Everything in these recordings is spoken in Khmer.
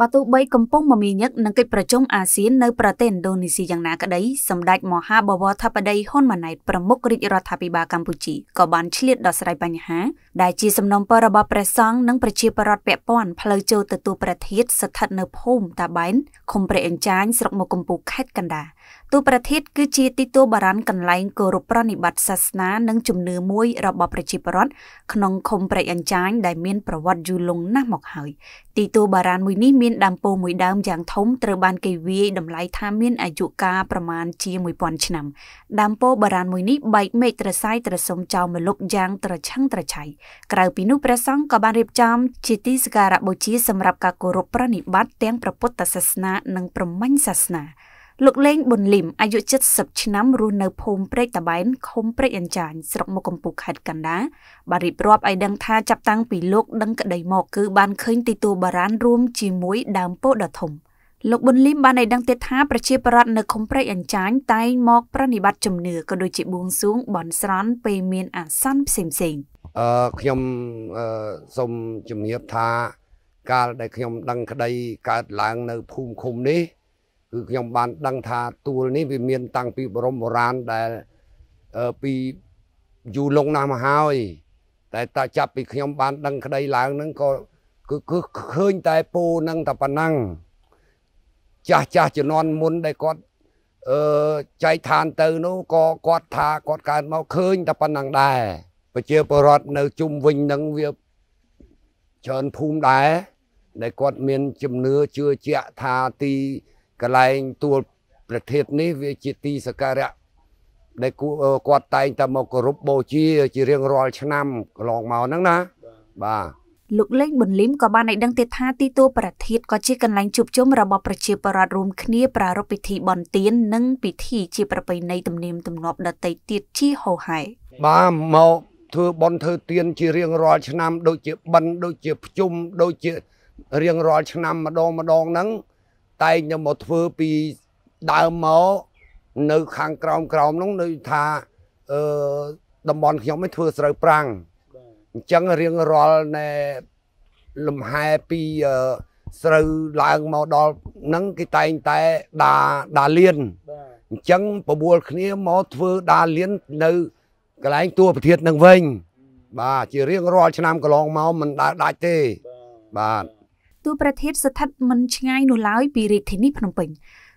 បើទោះបីកំពុងមមាញឹកនឹងកិច្ចប្រជុំអាស៊ាននៅប្រទេសឥណ្ឌូនេស៊ីយ៉ាងណាក្តី សម្ដេចមហាបវរធិបតីហ៊ុនម៉ាណែតប្រមុខរាជរដ្ឋាភិបាលកម្ពុជាក៏បានឆ្លៀតដោះស្រាយបញ្ហា ដែលជាសំណុំពររបស់ព្រះសង្ឃនិងប្រជាពលរដ្ឋពាក់ព័ន្ធផ្លូវចូលទទួលប្រធានស្ថិតនៅ ភូមិតាបែនឃុំព្រះអញ្ចាញស្រុកមកកំពូលខេត្តកណ្ដាលទូប្រធានគឺជាទីទួលបារាណកន្លែងគោរពប្រណិប័តសាសនានិងជំនឿមួយរបស់ប្រជាពលរដ្ឋក្នុងខុំព្រែកអញ្ចាញដែលមានប្រវត្តិយូរលង់ណាស់មកហើយទីទួលបារាណមួយនេះមានដើមពោធិ៍មួយដើមយ៉ាងធំត្រូវបានគេវាយតម្លៃថាមានអាយុកាលប្រមាណជា1000ឆ្នាំដើមពោធិ៍បារាណមួយនេះបែកមេឃត្រសាយត្រសុំចោលមកលុបយ៉ាងត្រឆឹងត្រឆៃក្រៅពីនោះព្រះសង្ឃក៏បានរៀបចំជាទីសក្ការៈបូជាសម្រាប់ការគោរពប្រណិប័តទាំងព្រះពុទ្ធសាសនានិងព្រហ្មញ្ញសាសនា។លោកលេងប៊ុនលឹមអាយុ70ឆ្នាំរស់នៅភូមិព្រែកតាបែនឃុំព្រែកអញ្ចាញស្រុកមុខកំពូខេត្តកណ្ដាលបានរៀបរាប់ឲ្យដឹងថាចាប់តាំងពីលោកដឹងក្តី មក គឺបានឃើញទីទួលបារានរួម ជាមួយដើមពោធិ៍ដ៏ធំលោកប៊ុនលឹមបានឲ្យដឹងទៀតថាប្រជាប្រដ្ឋនៅឃុំព្រែកអញ្ចាញតែងមក ប្រណិប័តជំនឿក៏ដូចជាបួងសួងបន់ស្រន់ពេលមានអាសន្នផ្សេងផ្សេងអឺខ្ញុំអឺសូមជំរាបថា កាលដែលខ្ញុំដឹងក្តីកើតឡើងនៅភូមិឃុំនេះគឺខ្ញុំបាន ដឹងថាទួលនេះវាមានតាំងពីបរមបុរាណដែលពីយូរលងណាស់មកហើយតែតើចាប់ពីខ្ញុំបានដឹងក្តីឡើងហ្នឹងក៏គឺគឺឃើញតែពោនឹងតែប៉ុណ្ណឹងចាស់ចាស់ជំនាន់មុនដែលគាត់អឺចែកឋានទៅនោះក៏គាត់ថាគាត់កើតមកឃើញតែប៉ុណ្ណឹងដែរប្រជាពលរដ្ឋនៅជុំវិញនឹងវាច្រើនភូមិដែរដែលគាត់មានជំនឿជឿជាក់ថាទីកន្លែងទួលប្រធាននេះវាជាទីសក្ការៈដែលគាត់តែងតែមកគោរពបូជា ជារៀងរាល់ឆ្នាំកន្លងមកហ្នឹងណា បាទលោកលេងប៊ុនលឹមក៏បានឲ្យដឹងទៀតថាទីទួលប្រធានក៏ជាកន្លែងជួបជុំរបស់ប្រជាពលរដ្ឋរួមគ្នាប្រារព្ធពិធីបុណ្យទាននិងពិធីជាប្រពៃណីទំនៀមទម្លាប់ដទៃទៀតជាហោហែបាទមកធ្វើបុណ្យធ្វើទានជារៀងរាល់ឆ្នាំ ដូចជាបិណ្ឌដូចជាភ្ជុំដូចជារៀងរាល់ឆ្នាំម្ដងម្ដងហ្នឹងតែខ្ញុំមកធ្វើពីដើមមកនៅខាងក្រោមក្រោមនោះនៅថាអឺតំបន់ខ្ញុំឯងធ្វើស្រូវប្រាំងអញ្ចឹងរៀងរាល់នៃលំហែពីស្រូវឡើងមកដល់ហ្នឹងគេតែងតែដាដាលៀនអញ្ចឹងប្រមូលគ្នាមកធ្វើដាលៀននៅកន្លែងទួប្រធាននឹងវិញ បាទជារៀងរាល់ឆ្នាំកន្លងមកមិនដាច់ទេបាទទូប្រធានស្ថិតមិនឆ្ងាយនោះឡើយពីរាជធានីភ្នំពេញ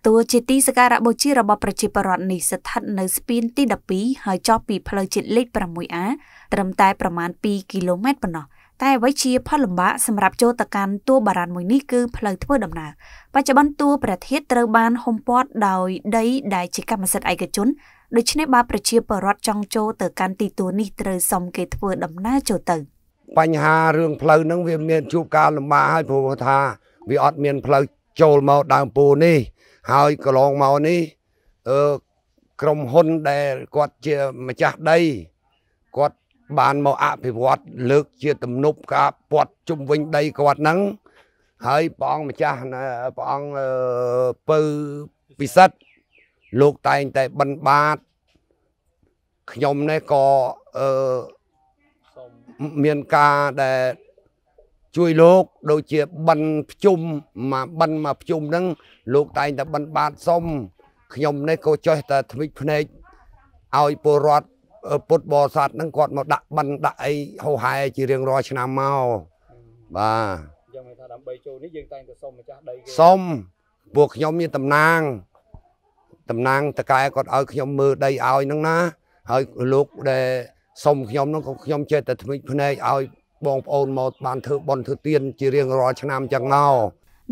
តួជាទីសក្ការៈបូជារបស់ប្រជាពលរដ្ឋនេះស្ថិតនៅស្ពានទី12ហើយចុះពីផ្លូវជាតិលេខ 6A ត្រឹមតែប្រមាណ2គីឡូម៉ែត្រប៉ុណ្ណោះតែអ្វីជាផលលំបាកសម្រាប់ចូលទៅកាន់តួបារាណមួយនេះគឺផ្លូវធ្វើដំណើរបច្ចុប្បន្នតួប្រធានត្រូវបានហុំព័ទ្ធដោយដីដែលជាកម្មសិទ្ធិឯកជនដូច្នេះបើប្រជាពលរដ្ឋចង់ចូលទៅកាន់ទីទួលនេះត្រូវសុំគេធ្វើដំណើរចូលទៅ។បញ្ហារឿងផ្លូវហ្នឹងវាមានជួបការលំបាកហើយព្រោះថា វាអត់មានផ្លូវចូលមកដើមពោនេះហើយកន្លងមកនេះអឺក្រុមហ៊ុនដែលគាត់ជាម្ចាស់ដីគាត់បានមកអភិវឌ្ឍលើកជាទំនប់ការពាត់ជុំវិញដីគាត់ហ្នឹងហើយព្រះអង្គម្ចាស់ព្រះអង្គពៅពិសិដ្ឋលោកតែងតែបិណ្ឌបាតខ្ញុំនេះក៏អឺមានការដែលជួយលោកដូចជាបិណ្ឌភ្ជុំមកបិណ្ឌមកភ្ជុំហ្នឹង លោកតែងតែបិណ្ឌបាតសុំខ្ញុំនេះក៏ចេះតែថ្មិចភ្នែកឲ្យពលរដ្ឋពុទ្ធបរិស័ទហ្នឹងគាត់មកដាក់បិណ្ឌដាក់អីហោហែជារៀងរាល់ឆ្នាំមកបាទយ៉ាងថាដើម្បីចូលនេះយើងតែងតែសុំម្ចាស់ដីគេសុំពួកខ្ញុំមានតំណាង តំណាងតកែគាត់ឲ្យខ្ញុំមើលដីឲ្យហ្នឹងណា ហើយលោកដែលសុំខ្ញុំនោះខ្ញុំចេះតែថ្មិចភ្នែកឲ្យបងប្អូនមកបានធ្វើបន់ធ្វើទៀនជារៀងរាល់ឆ្នាំចឹងមក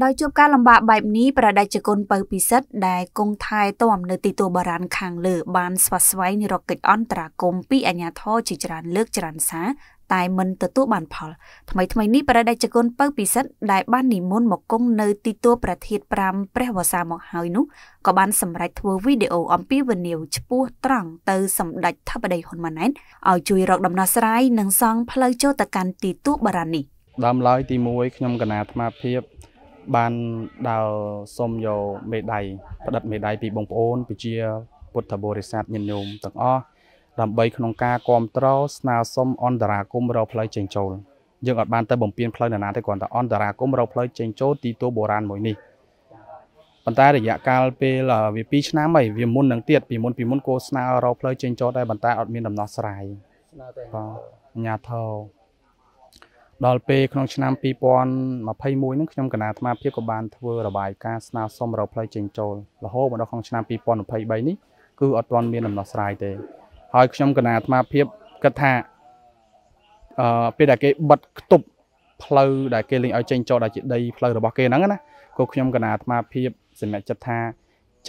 ដោយជួបការលំបាកបែបនេះប្រដេជគុណពៅពិសិដ្ឋដែលគង់ថែទាំនៅទីទួលបារានខាងលើបានស្វាស្វែងរកកិច្ចអន្តរាគមពីអាញាធរជាច្រើនលើកច្រើនសារតែមិនទទួលបានផលថ្មីថ្មីនេះបរិដេជគុណពៅពិសិដ្ឋដែលបាននិមន្តមកគង់នៅទីទួលប្រធាន5ព្រះវសាមកហើយនោះក៏បានសម្រេចធ្វើវីដេអូអំពីវនាវឈ្មោះត្រង់ទៅសម្ដេចថបដីហ៊ុនម៉ាណែតឲ្យជួយរកដំណោះស្រាយនិងសង់ផ្លូវចូលទៅកាន់ទីទួលបារាណីដើមឡើយទី1ខ្ញុំកណាអាត្មាភាពបានដើរសុំយកមេដៃផ្ដិតមេដៃពីបងប្អូនពជា ពុទ្ធបរិស័ទញាតិញោមទាំងអស់ដើម្បីក្នុងការគ្រប់គ្រងស្នើសុំអន្តរាគមរកផ្លូវចេញចូលយើងអត់បានទៅបំពេញផ្លូវណាទេគ្រាន់តែអន្តរាគមរកផ្លូវចេញចូលទីទួលបុរាណមួយនេះប៉ុន្តែរយៈកាលពេលវា2ឆ្នាំហើយវាមុននឹងទៀតពីមុនពីមុនគោស្នើរកផ្លូវចេញចូលដែរប៉ុន្តែអត់មានដំណោះស្រាយស្នើតែអញ្ញាធោដល់ពេលក្នុងឆ្នាំ2021ហ្នឹងខ្ញុំគណៈអាត្មាភាពក៏បាន ធ្វើរបាយការណ៍ស្នើសុំរកផ្លូវចេញចូលរហូតមកដល់ក្នុងឆ្នាំ2023នេះគឺអត់ទាន់មានដំណោះស្រាយទេហើយខ្ញុំកណាអាត្មាភាពគិតថាអឺពេលដែលគេបិទខ្ទប់ផ្លូវដែលគេលេងឲ្យចេញចោលដល់ជាដីផ្លូវរបស់គេហ្នឹងណាក៏ខ្ញុំកណាអាត្មាភាពសម្រេចចិត្តថា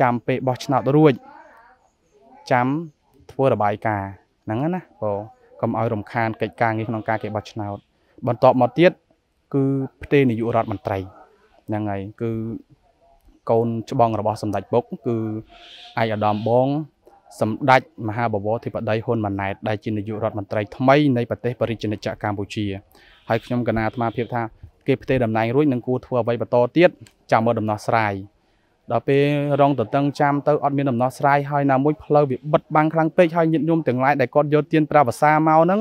ចាំពេលបោះឆ្នោតរួចចាំធ្វើរបាយការណ៍ហ្នឹងណាបងកុំឲ្យរំខានកិច្ចការងារក្នុងការគេបោះឆ្នោត បន្ទាប់មកទៀតគឺផ្ទេរនាយករដ្ឋមន្ត្រីហ្នឹងហើយគឺកូនច្បងរបស់ សម្ដេចពុក គឺឯកឧត្តមបងសម្ដេចមហាបវរធិបតីហ៊ុនម៉ាណែតដែលជានាយករដ្ឋមន្ត្រីថ្មីនៃប្រទេសបរិជានិច្ចកម្ពុជាហើយខ្ញុំកណាអាត្មាភាពថាគេផ្ទេរតំណែងរួចនឹងគួរធ្វើអ្វីបន្តទៀតចាំមើលដំណោះស្រាយដល់ពេលរងតន្ទឹងចាំទៅអត់មានដំណោះស្រាយហើយណាមួយផ្លូវវាបិទបាំងខ្លាំងពេកហើយញាតិញោមទាំងឡាយដែលគាត់យកទៀនប្រាវសាមកហ្នឹង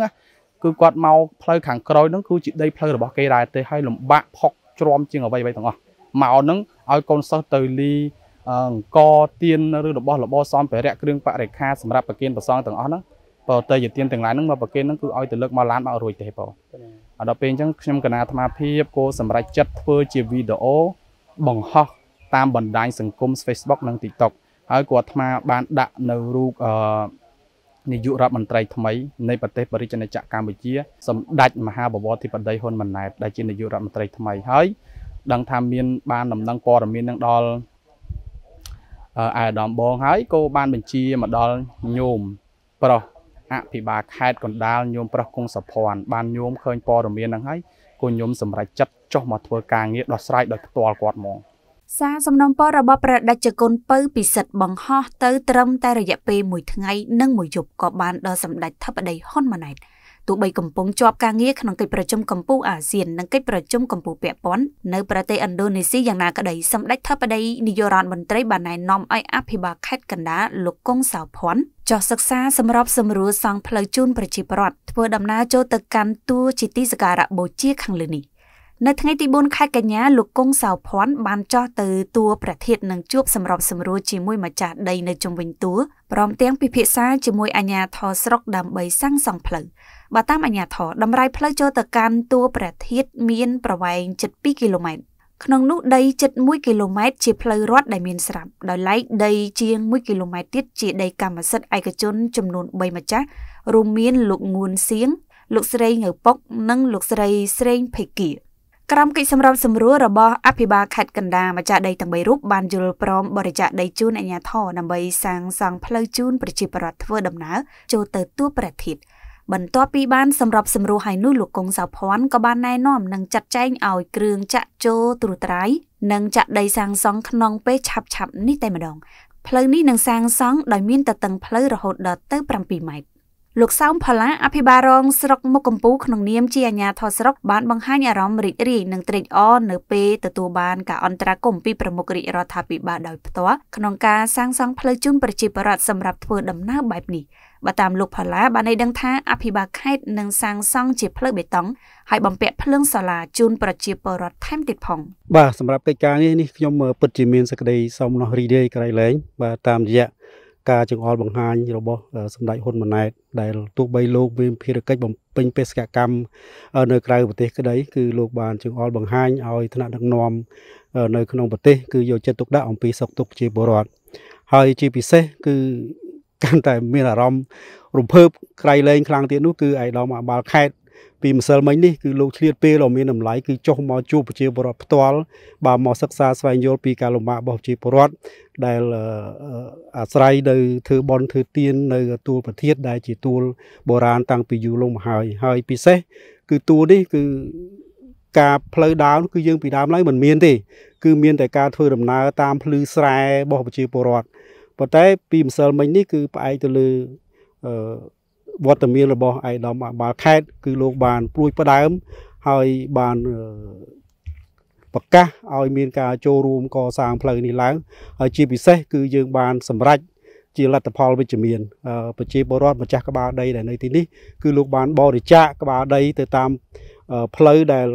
គឺគាត់មកផ្លូវខាងក្រោយហ្នឹងគឺជាដីផ្លូវរបស់គេដែរទេហើយលំបាកផុកជ្រាំជាងអ្វីៗទាំងអស់មកហ្នឹងឲ្យកូនសិស្សទៅលីអង្គទៀនឬរបស់របរសំភារៈគ្រឿងបរិខាសម្រាប់ប្រគិនប្រសងទាំងអស់ហ្នឹងបើតើយាទានទាំងឡាយហ្នឹងមកប្រគិនហ្នឹងគឺឲ្យទៅលើកមកឡានមករួចទេបងអត់ដល់ពេលអញ្ចឹងខ្ញុំកណាអាត្មាភាពគោសម្រាប់ចិត្តធ្វើជាវីដេអូបង្ហោះតាមបណ្ដាញសង្គម Facebook និង TikTok ហើយគោអាត្មា បាន ដាក់នៅរូបអឺនាយករដ្ឋមន្ត្រីថ្មីនៃប្រទេសបរិជនចក្រកម្ពុជា សម្ដេចមហាបវរធិបតីហ៊ុនម៉ាណែតដែលជានាយករដ្ឋមន្ត្រីថ្មីហើយដឹងថាមានបានដំណឹងព័ត៌មាននឹងដល់អាយដាមបងហើយក៏បាន បញ្ជាមកដល់ញោមប្រុសអភិបាលខេត្តកណ្ដាលញោមប្រុសគង់សុភ័ណ្ឌបានញោមឃើញព័ត៌មានហ្នឹងហើយក៏ញោមសម្រេចចិត្តចុះមកធ្វើការងារដោះស្រាយដោយផ្ទាល់គាត់មកសារសំណុំពររបស់ប្រដេចគុណពៅពិសិដ្ឋបង្ហោះទៅ ត្រឹមតែរយៈពេល1ថ្ងៃនិង1យប់ក៏បានដល់សម្ដេចធិបតីហ៊ុនម៉ាណែត។ទោះបីកំពុងជាប់ការងារក្នុងកិច្ចប្រជុំកម្ពុជាអាស៊ាននិងកិច្ចប្រជុំកម្ពុជាពាក់ព័ន្ធនៅប្រទេសឥណ្ឌូនេស៊ីយ៉ាងណាក្តីសម្ដេចថបដីនាយករដ្ឋមន្ត្រីបានណែនាំឲ្យអភិបាលខេត្តកណ្ដាលលោកកុងសៅភ័ណ្ឌចោះសិក្សាសម្របសម្រួលសង់ផ្លូវជូនប្រជាពលរដ្ឋធ្វើដំណើរចូលទៅកាន់ទួលជាទីសក្ការៈបូជាខាងលើនេះនៅថ្ងៃទី4ខែកញ្ញាលោកកុងសៅភ័ណ្ឌបានចោះទៅទួប្រធាននឹងជួបសម្របសម្រួលជាមួយម្ចាស់ដីនៅជុំវិញទួព្រមទាំងពិភាក្សាជាមួយអាជ្ញាធរស្រុកដើម្បីសាងសង់ផ្លូវបើតាមអាជ្ញាធរតម្រៃផ្លូវចូលទៅកាន់ទួប្រធានមានប្រវែងជិត2គីឡូម៉ែត្រក្នុងនោះដីជិត1គីឡូម៉ែត្រជាផ្លូវរដ្ឋដែលមានស្រាប់ដោយឡែកដីជាង1គីឡូម៉ែត្រទៀតជាដីកម្មសិទ្ធិឯកជនចំនួន3ម្ចាស់រួមមានលោកងួនសៀងលោកស្រីងើពុកនិងលោកស្រីស្រេងភេគាក្រុមកិច្ចសម្របសម្រួលរបស់អភិបាលខេត្តកណ្ដាលម្ចាស់ដីទាំង3រូបបានយល់ព្រមបរិច្ចាគដីជូនអាជ្ញាធរដើម្បីសាងសង់ផ្លូវជូនប្រជាពលរដ្ឋធ្វើដំណើរចូលទៅទួលព្រះអាទិត្យបន្ទាប់ពីបានសម្របសម្រួលហើយនោះលោកកុងសៅភ័ណ្ឌក៏បានណែនាំនិងចាត់ចែងឲ្យគ្រឿងចាក់ចូលត្រួតត្រាយនិងចាក់ដីសាងសង់ក្នុងពេលឆាប់ៗនេះតែម្ដងផ្លូវនេះនឹងសាងសង់ដោយមានតតឹងផ្លូវរហូតដល់ទៅ7ម៉ែត្រលោកសោមផល្លាអភិបាលរងស្រុកមុខកំពូក្នុងនាមជាអាជ្ញាធរស្រុកបានបង្ហាញអារម្មណ៍រីករាយនិងត្រេកអរនៅពេលទទួលបាន ការអន្តរាគមន៍ពីប្រមុខរាជរដ្ឋាភិបាលដោយផ្ទាល់ក្នុងការសាងសង់ផ្លូវជូនប្រជាពលរដ្ឋសម្រាប់ធ្វើដំណើរបែបនេះបើតាមលោកផល្លាបានឲ្យដឹងថា អភិបាលខេត្តនឹងសាងសង់ជាផ្លូវបេតុងហើយបំពាក់ភ្លើងសាលាជូនប្រជាពលរដ្ឋថែមទៀតផង បាទសម្រាប់កិច្ចការនេះនេះខ្ញុំពិតជាមានសេចក្តីសោមនស្សរីករាយក្រៃលែងបាទតាមរយៈការចង្អល់បង្ហាញរបស់សម្ដេចហ៊ុនម៉ាណែតដែលទោះបីលោកមានភារកិច្ចបំពេញបេសកកម្មនៅក្រៅប្រទេសក្តីគឺលោកបានចង្អល់បង្ហាញឲ្យថ្នាក់ដឹកនាំនៅក្នុងប្រទេសគឺយកចិត្តទុកដាក់អំពីសុខទុក្ខជាពលរដ្ឋហើយជាពិសេសគឺកាន់តែមានអារម្មណ៍រំភើបក្រៃលែងខ្លាំងទៀតនោះគឺឯកឧត្តមអាបាលខេត្តពីម្សិលមិញនេះគឺលោកឆ្លៀតពេលដ៏មានតម្លៃគឺចុះមកជួបប្រជាពលរដ្ឋផ្ទាល់បាទមកសិក្សាស្វែងយល់ពីការលំបាករបស់ប្រជាពលរដ្ឋដែលអាស្រ័យនៅធ្វើបនធ្វើទៀននៅទួលប្រធានដែលជាទួលបុរាណតាំងពីយូរលង់មកហើយហើយពិសេសគឺទួលនេះគឺការផ្លូវដើមគឺយើងពីដើមឡើយមិនមានទេគឺមានតែការធ្វើដំណើរតាមភ្លឺស្រែរបស់ប្រជាពលរដ្ឋប៉ុន្តែពីម្សិលមិញនេះគឺផ្អែកទៅលើវត្តមានរបស់ឯកឧត្តមបាលខេត្តគឺលោកបានព្រួយផ្ដើមហើយបានប្រកាសឲ្យមាន ការចូលរួមកសាងផ្លូវនេះឡើងហើយជាពិសេសគឺយើង បាន សម្រេចជាលទ្ធផលវិជ្ជមាន ប្រជាពលរដ្ឋម្ចាស់ក្បាលដីដែលនៅទីនេះគឺលោកបានបរិច្ចាគក្បាលដីទៅតាមផ្លូវដែល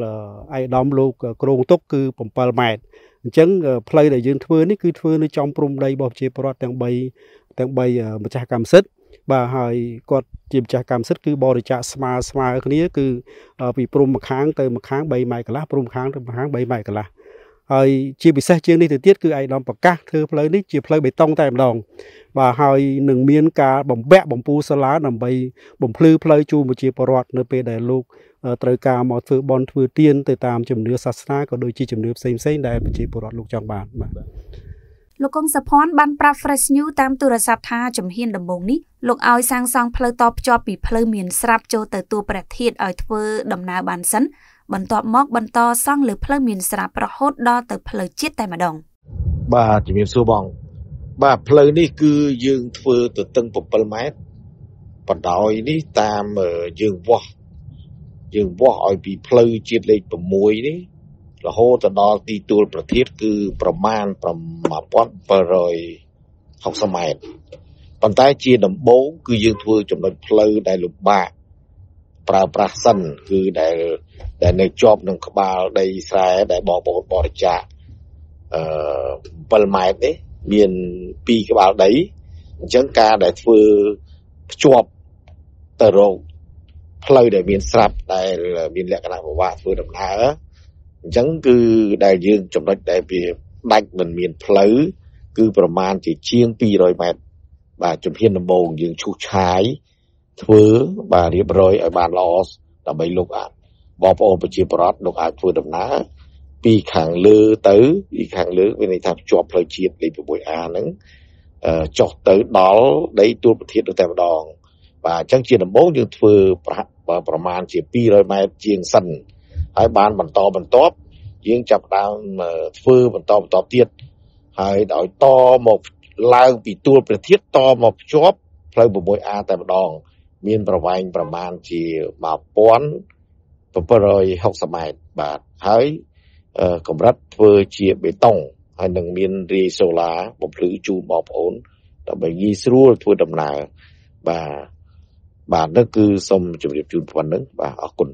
ឯកឧត្តមលោកក្រងទុកគឺ7ម៉ែត្រអញ្ចឹងផ្លូវដែលយើងធ្វើនេះគឺធ្វើនៅចំព្រំដីរបស់ប្រជាពលរដ្ឋទាំង3ទាំង3ម្ចាស់កម្មសិទ្ធិបាទហើយគាត់ជាម្ចាស់កម្មសិទ្ធិគឺបរិច្ចាគស្មើស្មើគ្នាគឺពីព្រំម្ខាង ទៅម្ខាង3ម៉ែត្រកន្លះព្រំម្ខាងទៅម្ខាង3ម៉ែត្រកន្លះហើយជាពិសេសជាងនេះទៅទៀតគឺឯកឧត្តមប្រកាសធ្វើផ្លូវនេះជាផ្លូវបេតុងតែម្ដងបាទហើយនឹងមានការបំពាក់បំពូសាលាដើម្បីបំភ្លឺផ្លូវជូនប្រជាពលរដ្ឋនៅពេលដែលលោកត្រូវការមកធ្វើបន់ធ្វើទានទៅតាមជំនឿសាសនាក៏ដូចជាជំនឿផ្សេងៗដែលប្រជាពលរដ្ឋលោកចង់បានបាទលោកកុងសុផាន់បានប្រាប់ Fresh News តាមទូរស័ព្ទថាជំហាន ដំបូងនេះលោកឲ្យសាងសង់ផ្លូវតភ្ជាប់ពីផ្លូវមានស្រាប់ចូលទៅទួលព្រះធាតុឲ្យធ្វើដំណើរបានសិនបន្ទាប់មកបន្តសង់លើផ្លូវមានស្រាប់រហូតដល់ទៅផ្លូវជាតិតែម្ដង បាទជំរាបសួរបង បាទផ្លូវនេះគឺយើងធ្វើទៅតឹង7ម៉ែត្របណ្ដោយនេះតាមយើងវាស់យើងវាស់ឲ្យពីផ្លូវជាតិលេខ6នេះរហូតទៅដល់ទីទួលប្រធានគឺប្រមាណ5760ម៉ែត្រប៉ុន្តែជាដំបូងគឺយើងធ្វើចំណុចផ្លូវដែលលំបាកប្រើប្រាស់សិនគឺដែលដែលនៅជាប់នឹងក្បាលដីស្រែដែលបងប្អូនបរិច្ចាគអឺ7ម៉ែត្រនេះមាន2ក្បាលដីអញ្ចឹងការដែលធ្វើភ្ជាប់ទៅរកផ្លូវដែលមានស្រាប់ដែលមានលក្ខណៈពិបាកធ្វើដំណើរអញ្ចឹងគឺដែលយើងចំណុចដែលវាដាច់មិនមានផ្លូវគឺប្រមាណជាជាង200ម៉ែត្របាទជំហានដំបូងយើងឈូសឆាយធ្វើបាទរៀបរយឲ្យបានល្អដើម្បីលោកអាចបងប្អូនប្រជាប្រដ្ឋលោកអាចធ្វើដំណើរពីខាងលើទៅពីខាងលើវាន័យថាជាប់ផ្លូវជាតិលេខ 6A ហ្នឹងចុះទៅដល់ដី ទួលប្រធានតែម្ដង បាទអញ្ចឹងជាដំបូង យើងធ្វើប្រមាណជា200ម៉ែត្រជាងសិនហើយបានបន្តបន្ទាប់យើងចាប់ដើមធ្វើបន្តបន្តទៀតហើយដោយតមកឡើងពីទួលព្រះធាតុតមកភ្ជាប់ផ្លូវ 6A តែម្ដងមាន ប្រវែងប្រមាណជា1760ម៉ែត្របាទហើយកម្រិតធ្វើជាបេតុងហើយនឹងមានរាយសូឡាបំភ្លឺជូនបងប្អូនដើម្បីងាយស្រួលធ្វើដំណើរបាទបាទនោះគឺសូមជម្រាបជូនប៉ុណ្្នឹងបាទអរគុណ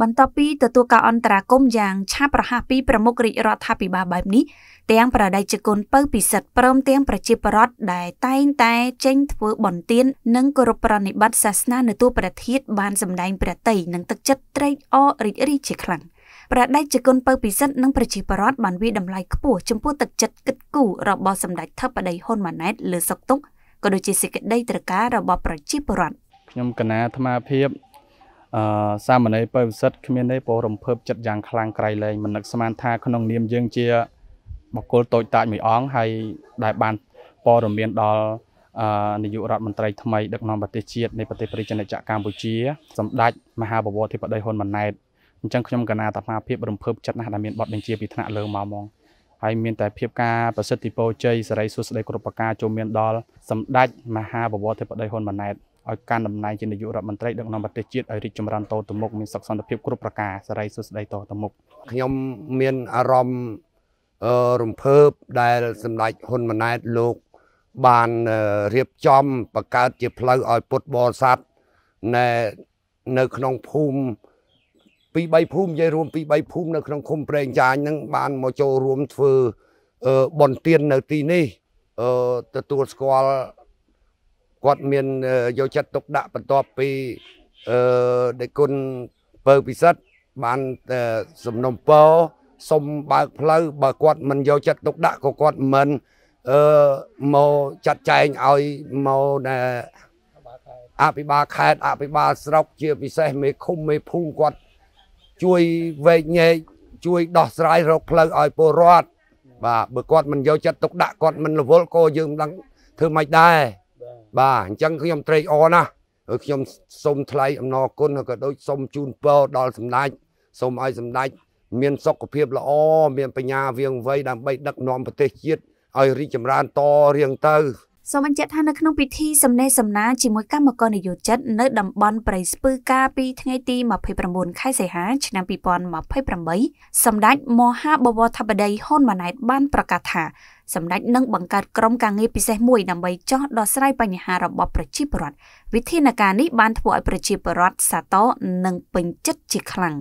បន្ទាប់ពីទទួលការអន្តរាគមយ៉ាង ឆាប់រហ័សពីប្រមុខរាជរដ្ឋាភិបាលបែបនេះទាំងប្រដ័យជគុណពៅពិសិដ្ឋព្រមទាំងប្រជាពលរដ្ឋដែល តែងតែចេញធ្វើបន្ទាននិងគោរពប្រណិប័តសាសនានៅទូប្រធានបានសម្ដែងព្រះតីនិងទឹកចិត្តត្រេកអររីករាយជាខ្លាំងប្រដេចជគុណពៅពិសិដ្ឋនិងប្រជាពលរដ្ឋបានវាតម្លៃខ្ពស់ចំពោះទឹកចិត្តគិតគូររបស់សម្ដេចធិបតីហ៊ុនម៉ាណែតលើសុកទុកក៏ដូចជាសេចក្តីត្រការបស់ប្រជាពលរដ្ឋខ្ញុំកណាអាត្មាភាពអឺសាមណេរបើវិសិទ្ធគ្មានទេពោរំភើបចិត្តយ៉ាងខ្លាំងក្រៃលែងមិននឹកស្មានថាក្នុងនាមយើងជាបកគលតូចតាចមួយអង្គហើយដែលបានព័ត៌មានដល់អឺនាយករដ្ឋមន្ត្រីថ្មីដឹកនាំប្រទេសជាតិនៃប្រទេសប្រជាណាចក្រកម្ពុជា សម្ដេចមហាបវរធិបតីហ៊ុនម៉ាណែតអញ្ចឹងខ្ញុំកណាតាមាភាពរំភើបចិត្តណាស់ដែលមានបទបញ្ជាពីថ្នាក់លើមកមកហើយមានតែភាពការប្រសិទ្ធិពរជ័យសេរីសុស្ដីគ្រប់ប្រការចូលមានដល់សម្ដេចមហាបវរធិបតីហ៊ុនម៉ាណែតឲ្យកាន់តំណែងជានាយករដ្ឋមន្ត្រីដឹកនាំប្រទេសជាតិឲ្យរីកចម្រើនតទៅមុខមានសុខសន្តិភាពគ្រប់ប្រការសេរីសុខស្ដីតទៅមុខខ្ញុំមានអារម្មណ៍រំភើបដែលសម្ដេចហ៊ុនម៉ាណែតលោកបានរៀបចំបង្កើតជាផ្លូវឲ្យពុទ្ធបរិស័ទណែនៅក្នុងភូមិពី3ភូមិនិយាយរួមពី3ភូមិនៅក្នុងឃុំប្រេងចាញហ្នឹងបានមកចូលរួមធ្វើបន្ទាននៅទីនេះទទួលស្គាល់គាត់មានយកចិត្តទុកដាក់បន្ទាប់ពីអឺដេគុណពើពិសិដ្ឋបានសំណុំពរសុំបើកផ្លូវបើគាត់មិនយកចិត្តទុកដាក់ក៏គាត់មិនអឺមកចាត់ចែងឲ្យមកដែលអភិបាលខេត្តអភិបាលស្រុកជាពិសេសមេឃុំមេភូមិគាត់ជួយវែកញែកជួយដោះស្រាយរកផ្លូវឲ្យពលរដ្ឋបាទបើគាត់មិនយកចិត្តទុកដាក់គាត់មិនរវល់ក៏យើងមិនដឹងធ្វើម៉េចដែរបាទអញ្ចឹងខ្ញុំត្រេកអរណាស់ហើយខ្ញុំសូមថ្លែងអំណរគុណក៏ដូចសូមជូនពរដល់សម្ដេចសូមឲ្យសម្ដេចមាន សុខភាពល្អមានបញ្ញាវៀងវៃដើម្បីដឹកនាំប្រទេសជាតិឲ្យរីកចម្រើនតរៀងទៅសូមបញ្ជាក់ថានៅក្នុងពិធីសម្ដែងសម្ណាជាមួយកម្មករនយោជិតនៅតំបន់ប្រៃស្ពឺកាពីថ្ងៃទី29ខែសីហាឆ្នាំ2028សម្ដេចមហាបវរធបតីហ៊ុនម៉ាណែតបានប្រកាសថាសម្ដេចនឹងបង្កើតក្រុមការងារពិសេសមួយដើម្បីចោះដោះស្រាយបញ្ហារបស់ប្រជាពលរដ្ឋវិធានការនេះបានធ្វើឲ្យប្រជាពលរដ្ឋសាតោនិងពេញចិត្តជាខ្លាំង